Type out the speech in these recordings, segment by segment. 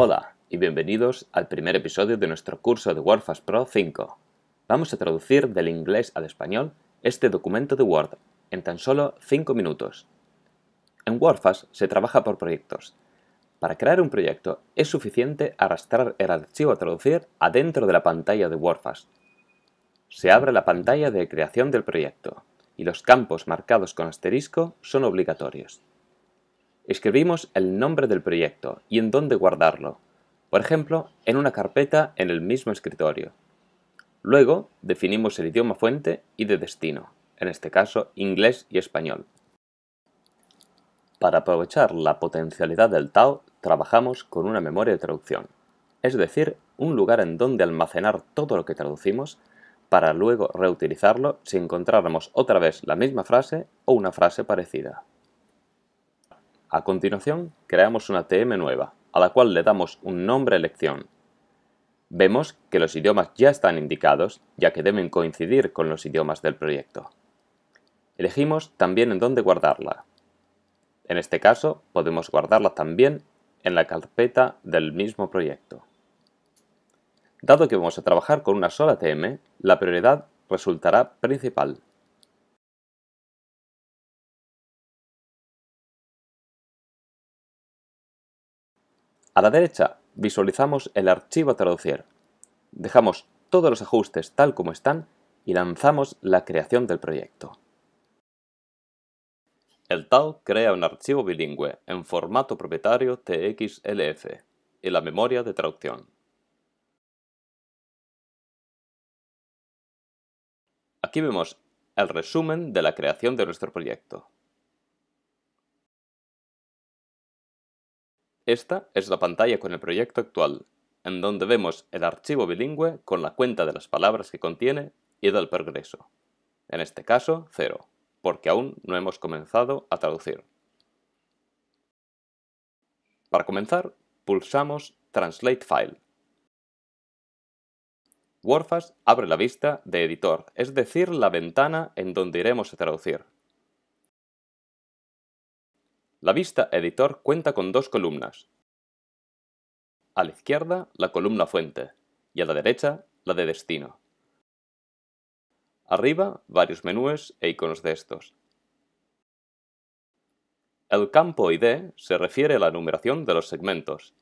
Hola y bienvenidos al primer episodio de nuestro curso de WordFast Pro 5. Vamos a traducir del inglés al español este documento de Word en tan solo 5 minutos. En WordFast se trabaja por proyectos. Para crear un proyecto es suficiente arrastrar el archivo a traducir adentro de la pantalla de WordFast. Se abre la pantalla de creación del proyecto y los campos marcados con asterisco son obligatorios. Escribimos el nombre del proyecto y en dónde guardarlo, por ejemplo, en una carpeta en el mismo escritorio. Luego, definimos el idioma fuente y de destino, en este caso inglés y español. Para aprovechar la potencialidad del TAO, trabajamos con una memoria de traducción, es decir, un lugar en donde almacenar todo lo que traducimos para luego reutilizarlo si encontráramos otra vez la misma frase o una frase parecida. A continuación, creamos una TM nueva, a la cual le damos un nombre elección. Vemos que los idiomas ya están indicados, ya que deben coincidir con los idiomas del proyecto. Elegimos también en dónde guardarla. En este caso, podemos guardarla también en la carpeta del mismo proyecto. Dado que vamos a trabajar con una sola TM, la prioridad resultará principal. A la derecha visualizamos el archivo a traducir. Dejamos todos los ajustes tal como están y lanzamos la creación del proyecto. El TAO crea un archivo bilingüe en formato propietario TXLF y la memoria de traducción. Aquí vemos el resumen de la creación de nuestro proyecto. Esta es la pantalla con el proyecto actual, en donde vemos el archivo bilingüe con la cuenta de las palabras que contiene y del progreso. En este caso, cero, porque aún no hemos comenzado a traducir. Para comenzar, pulsamos Translate File. WordFast abre la vista de editor, es decir, la ventana en donde iremos a traducir. La vista editor cuenta con dos columnas. A la izquierda, la columna fuente y a la derecha, la de destino. Arriba, varios menús e iconos de estos. El campo ID se refiere a la numeración de los segmentos.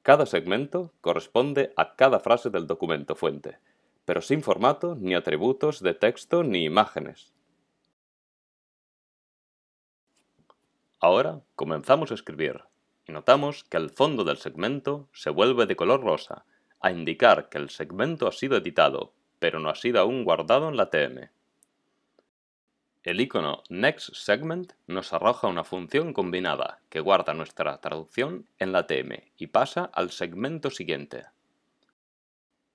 Cada segmento corresponde a cada frase del documento fuente, pero sin formato, ni atributos de texto, ni imágenes. Ahora comenzamos a escribir y notamos que el fondo del segmento se vuelve de color rosa, a indicar que el segmento ha sido editado, pero no ha sido aún guardado en la TM. El icono Next Segment nos arroja una función combinada que guarda nuestra traducción en la TM y pasa al segmento siguiente.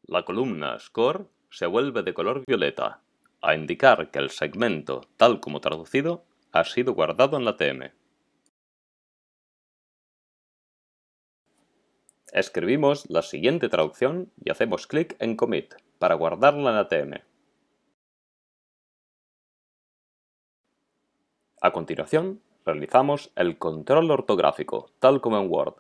La columna Score se vuelve de color violeta, a indicar que el segmento, tal como traducido, ha sido guardado en la TM. Escribimos la siguiente traducción y hacemos clic en Commit para guardarla en ATM. A continuación, realizamos el control ortográfico, tal como en Word.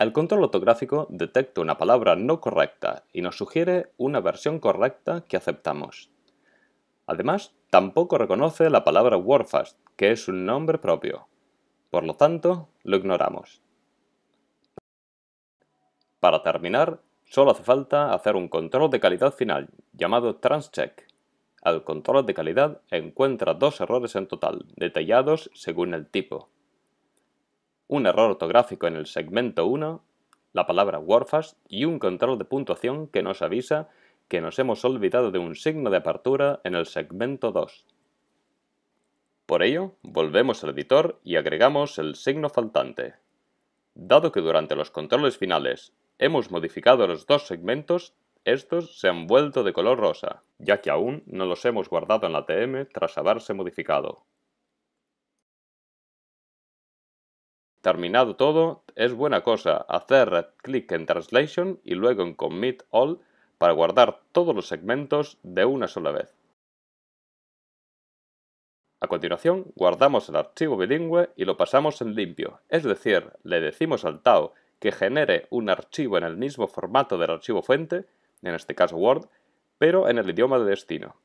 El control ortográfico detecta una palabra no correcta y nos sugiere una versión correcta que aceptamos. Además, Tampoco reconoce la palabra Warfast, que es un nombre propio. Por lo tanto, lo ignoramos. Para terminar, solo hace falta hacer un control de calidad final, llamado Transcheck. Al control de calidad encuentra dos errores en total, detallados según el tipo. Un error ortográfico en el segmento 1, la palabra Warfast y un control de puntuación que nos avisa que nos hemos olvidado de un signo de apertura en el segmento 2. Por ello, volvemos al editor y agregamos el signo faltante. Dado que durante los controles finales hemos modificado los dos segmentos, estos se han vuelto de color rosa, ya que aún no los hemos guardado en la TM tras haberse modificado. Terminado todo, es buena cosa hacer clic en Translation y luego en Commit All para guardar todos los segmentos de una sola vez. A continuación, guardamos el archivo bilingüe y lo pasamos en limpio, es decir, le decimos al TAO que genere un archivo en el mismo formato del archivo fuente, en este caso Word, pero en el idioma de destino.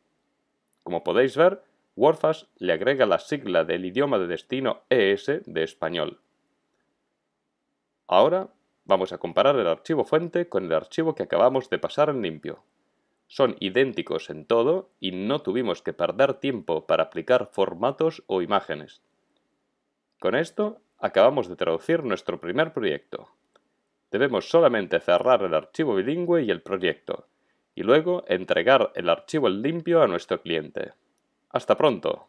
Como podéis ver, WordFast le agrega la sigla del idioma de destino ES de español. Ahora Vamos a comparar el archivo fuente con el archivo que acabamos de pasar en limpio. Son idénticos en todo y no tuvimos que perder tiempo para aplicar formatos o imágenes. Con esto acabamos de traducir nuestro primer proyecto. Debemos solamente cerrar el archivo bilingüe y el proyecto, y luego entregar el archivo limpio a nuestro cliente. ¡Hasta pronto!